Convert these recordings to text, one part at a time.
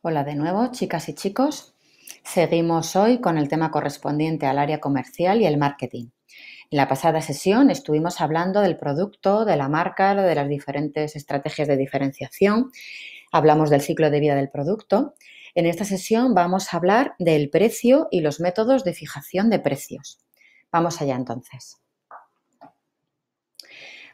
Hola de nuevo, chicas y chicos. Seguimos hoy con el tema correspondiente al área comercial y el marketing. En la pasada sesión estuvimos hablando del producto, de la marca, de las diferentes estrategias de diferenciación. Hablamos del ciclo de vida del producto. En esta sesión vamos a hablar del precio y los métodos de fijación de precios. Vamos allá entonces.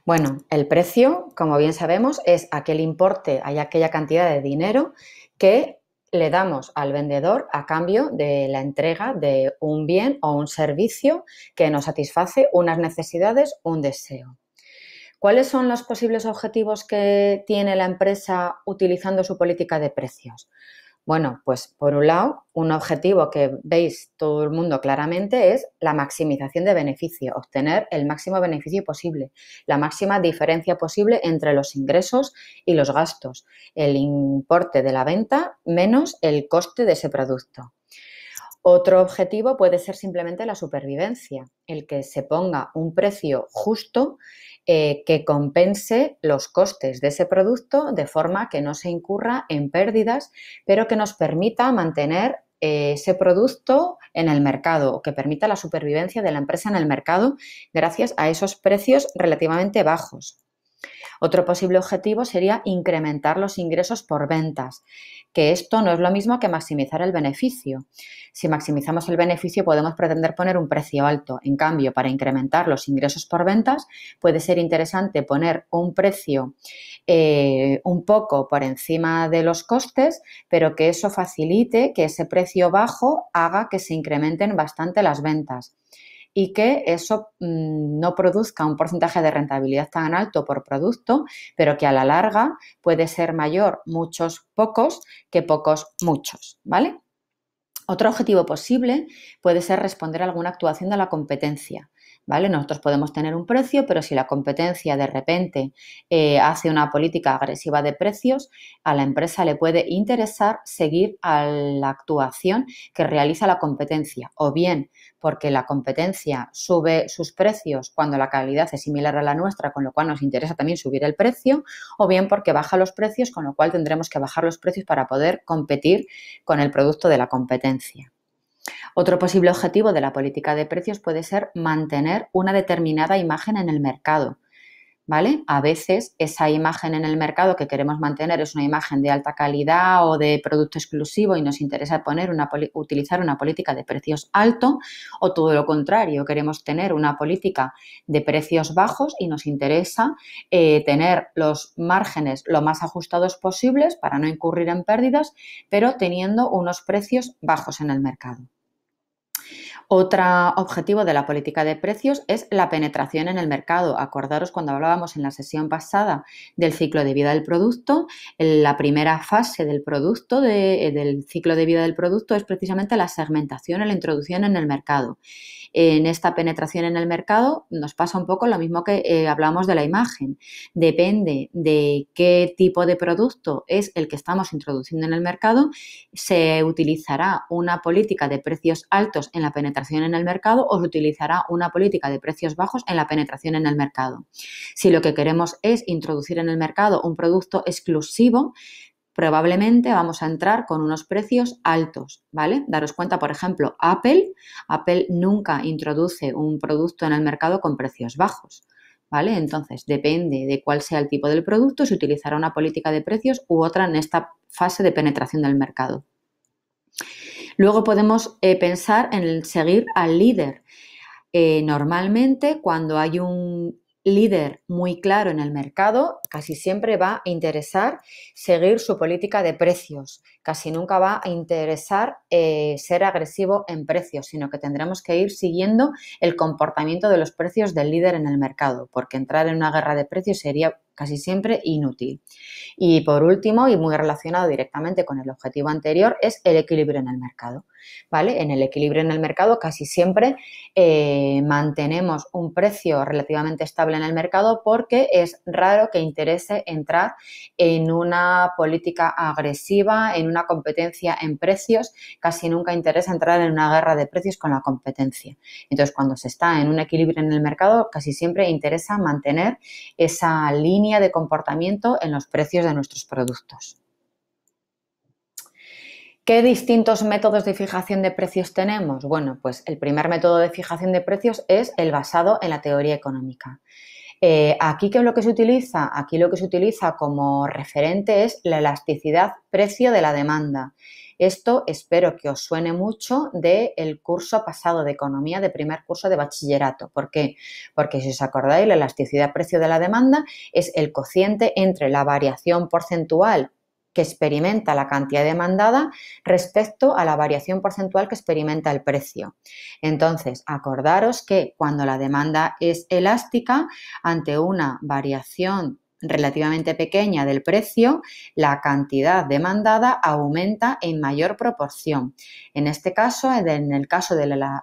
Bueno, el precio, como bien sabemos, es aquel importe, hay aquella cantidad de dinero que le damos al vendedor a cambio de la entrega de un bien o un servicio que nos satisface unas necesidades, un deseo. ¿Cuáles son los posibles objetivos que tiene la empresa utilizando su política de precios? Bueno, pues por un lado, un objetivo que veis todo el mundo claramente es la maximización de beneficio, obtener el máximo beneficio posible, la máxima diferencia posible entre los ingresos y los gastos, el importe de la venta menos el coste de ese producto. Otro objetivo puede ser simplemente la supervivencia, el que se ponga un precio justo eh, que compense los costes de ese producto de forma que no se incurra en pérdidas, pero que nos permita mantener eh, ese producto en el mercado o que permita la supervivencia de la empresa en el mercado gracias a esos precios relativamente bajos. Otro posible objetivo sería incrementar los ingresos por ventas, que esto no es lo mismo que maximizar el beneficio. Si maximizamos el beneficio podemos pretender poner un precio alto. En cambio, para incrementar los ingresos por ventas puede ser interesante poner un precio eh, un poco por encima de los costes, pero que eso facilite que ese precio bajo haga que se incrementen bastante las ventas y que eso mm, no produzca un porcentaje de rentabilidad tan alto por producto, pero que a la larga puede ser mayor muchos pocos que pocos muchos, ¿vale? Otro objetivo posible puede ser responder a alguna actuación de la competencia. ¿vale? Nosotros podemos tener un precio, pero si la competencia de repente eh, hace una política agresiva de precios, a la empresa le puede interesar seguir a la actuación que realiza la competencia, o bien porque la competencia sube sus precios cuando la calidad es similar a la nuestra, con lo cual nos interesa también subir el precio, o bien porque baja los precios, con lo cual tendremos que bajar los precios para poder competir con el producto de la competencia. Otro posible objetivo de la política de precios puede ser mantener una determinada imagen en el mercado. ¿Vale? A veces esa imagen en el mercado que queremos mantener es una imagen de alta calidad o de producto exclusivo y nos interesa poner utilizar una política de precios alto o todo lo contrario, queremos tener una política de precios bajos y nos interesa eh, tener los márgenes lo más ajustados posibles para no incurrir en pérdidas, pero teniendo unos precios bajos en el mercado. Otro objetivo de la política de precios es la penetración en el mercado. Acordaros cuando hablábamos en la sesión pasada del ciclo de vida del producto, la primera fase del producto, del ciclo de vida del producto, es precisamente la segmentación o la introducción en el mercado en esta penetración en el mercado, nos pasa un poco lo mismo que eh, hablamos de la imagen. Depende de qué tipo de producto es el que estamos introduciendo en el mercado, se utilizará una política de precios altos en la penetración en el mercado o se utilizará una política de precios bajos en la penetración en el mercado. Si lo que queremos es introducir en el mercado un producto exclusivo, probablemente vamos a entrar con unos precios altos, ¿vale? Daros cuenta, por ejemplo, Apple, Apple nunca introduce un producto en el mercado con precios bajos. ¿Vale? Entonces, depende de cuál sea el tipo del producto, si utilizará una política de precios u otra en esta fase de penetración del mercado. Luego podemos eh, pensar en seguir al líder. Eh, normalmente, cuando hay un líder muy claro en el mercado, Casi siempre va a interesar seguir su política de precios. Casi nunca va a interesar eh, ser agresivo en precios, sino que tendremos que ir siguiendo el comportamiento de los precios del líder en el mercado, porque entrar en una guerra de precios sería casi siempre inútil. Y por último, y muy relacionado directamente con el objetivo anterior, es el equilibrio en el mercado. ¿Vale? En el equilibrio en el mercado casi siempre eh, mantenemos un precio relativamente estable en el mercado porque es raro que interese interesa entrar en una política agresiva, en una competencia en precios, casi nunca interesa entrar en una guerra de precios con la competencia. Entonces, cuando se está en un equilibrio en el mercado, casi siempre interesa mantener esa línea de comportamiento en los precios de nuestros productos. ¿Qué distintos métodos de fijación de precios tenemos? Bueno, pues el primer método de fijación de precios es el basado en la teoría económica. Eh, aquí, ¿qué es lo que se utiliza? Aquí lo que se utiliza como referente es la elasticidad precio de la demanda. Esto espero que os suene mucho del curso pasado de economía de primer curso de bachillerato. ¿Por qué? Porque si os acordáis, la elasticidad precio de la demanda es el cociente entre la variación porcentual que experimenta la cantidad demandada respecto a la variación porcentual que experimenta el precio. Entonces, acordaros que cuando la demanda es elástica, ante una variación relativamente pequeña del precio, la cantidad demandada aumenta en mayor proporción. En este caso, en el caso de la,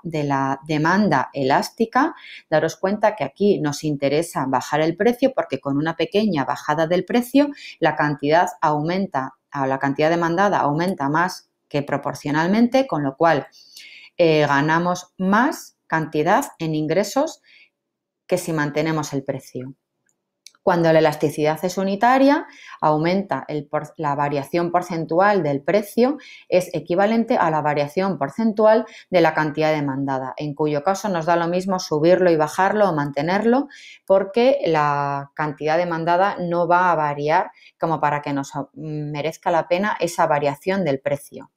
demanda elástica, daros cuenta que aquí nos interesa bajar el precio porque con una pequeña bajada del precio, la cantidad aumenta la cantidad demandada aumenta más que proporcionalmente, con lo cual eh, ganamos más cantidad en ingresos que si mantenemos el precio. Cuando la elasticidad es unitaria, aumenta la variación porcentual del precio, es equivalente a la variación porcentual de la cantidad demandada, en cuyo caso nos da lo mismo subirlo y bajarlo o mantenerlo, porque la cantidad demandada no va a variar como para que nos merezca la pena esa variación del precio.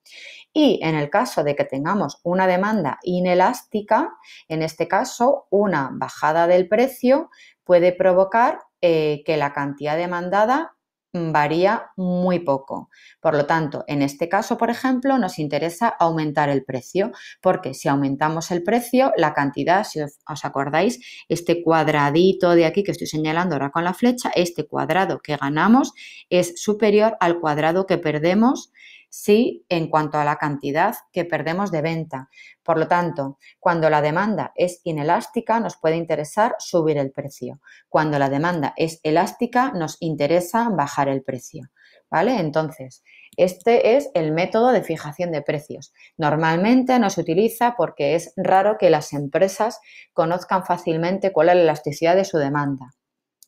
Y en el caso de que tengamos una demanda inelástica, en este caso una bajada del precio puede provocar eh, que la cantidad demandada mm, varía muy poco. Por lo tanto, en este caso, por ejemplo, nos interesa aumentar el precio, porque si aumentamos el precio, la cantidad, si os acordáis, este cuadradito de aquí que estoy señalando ahora con la flecha, este cuadrado que ganamos es superior al cuadrado que perdemos sí en cuanto a la cantidad que perdemos de venta. Por lo tanto, cuando la demanda es inelástica, nos puede interesar subir el precio. Cuando la demanda es elástica, nos interesa bajar el precio. ¿Vale? Entonces, este es el método de fijación de precios. Normalmente no se utiliza porque es raro que las empresas conozcan fácilmente cuál es la elasticidad de su demanda.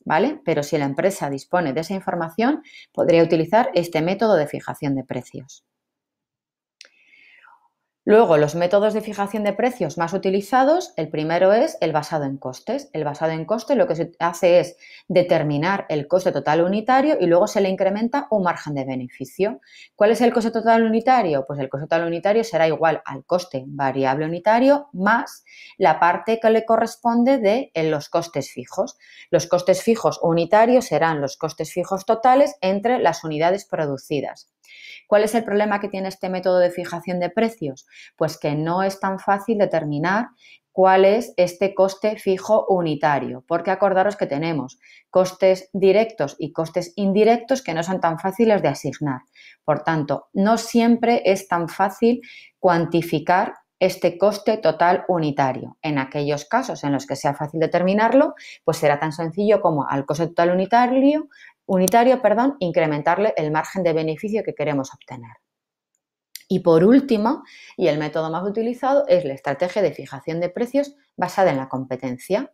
¿vale? Pero si la empresa dispone de esa información, podría utilizar este método de fijación de precios. Luego, los métodos de fijación de precios más utilizados, el primero es el basado en costes. El basado en costes lo que se hace es determinar el coste total unitario y luego se le incrementa un margen de beneficio. ¿Cuál es el coste total unitario? Pues el coste total unitario será igual al coste variable unitario más la parte que le corresponde de los costes fijos. Los costes fijos unitarios serán los costes fijos totales entre las unidades producidas. ¿Cuál es el problema que tiene este método de fijación de precios? Pues que no es tan fácil determinar cuál es este coste fijo unitario, porque acordaros que tenemos costes directos y costes indirectos que no son tan fáciles de asignar. Por tanto, no siempre es tan fácil cuantificar este coste total unitario. En aquellos casos en los que sea fácil determinarlo, pues será tan sencillo como al coste total unitario unitario, perdón, incrementarle el margen de beneficio que queremos obtener. Y por último, y el método más utilizado, es la estrategia de fijación de precios basada en la competencia.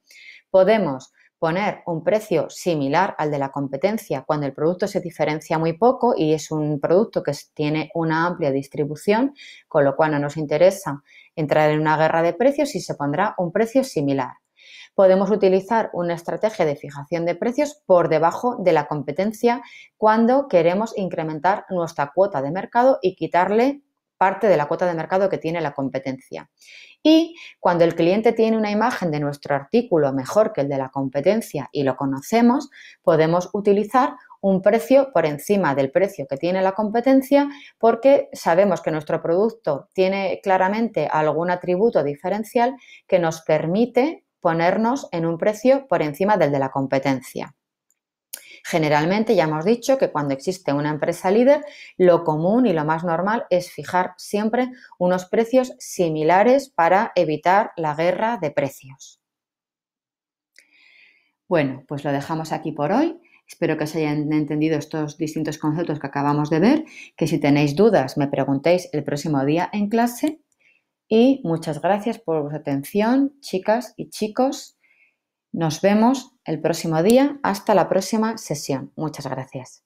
Podemos poner un precio similar al de la competencia cuando el producto se diferencia muy poco y es un producto que tiene una amplia distribución, con lo cual no nos interesa entrar en una guerra de precios y se pondrá un precio similar podemos utilizar una estrategia de fijación de precios por debajo de la competencia cuando queremos incrementar nuestra cuota de mercado y quitarle parte de la cuota de mercado que tiene la competencia. Y cuando el cliente tiene una imagen de nuestro artículo mejor que el de la competencia y lo conocemos, podemos utilizar un precio por encima del precio que tiene la competencia porque sabemos que nuestro producto tiene claramente algún atributo diferencial que nos permite ponernos en un precio por encima del de la competencia. Generalmente ya hemos dicho que cuando existe una empresa líder, lo común y lo más normal es fijar siempre unos precios similares para evitar la guerra de precios. Bueno, pues lo dejamos aquí por hoy. Espero que os hayan entendido estos distintos conceptos que acabamos de ver, que si tenéis dudas me preguntéis el próximo día en clase y muchas gracias por vuestra atención, chicas y chicos. Nos vemos el próximo día. Hasta la próxima sesión. Muchas gracias.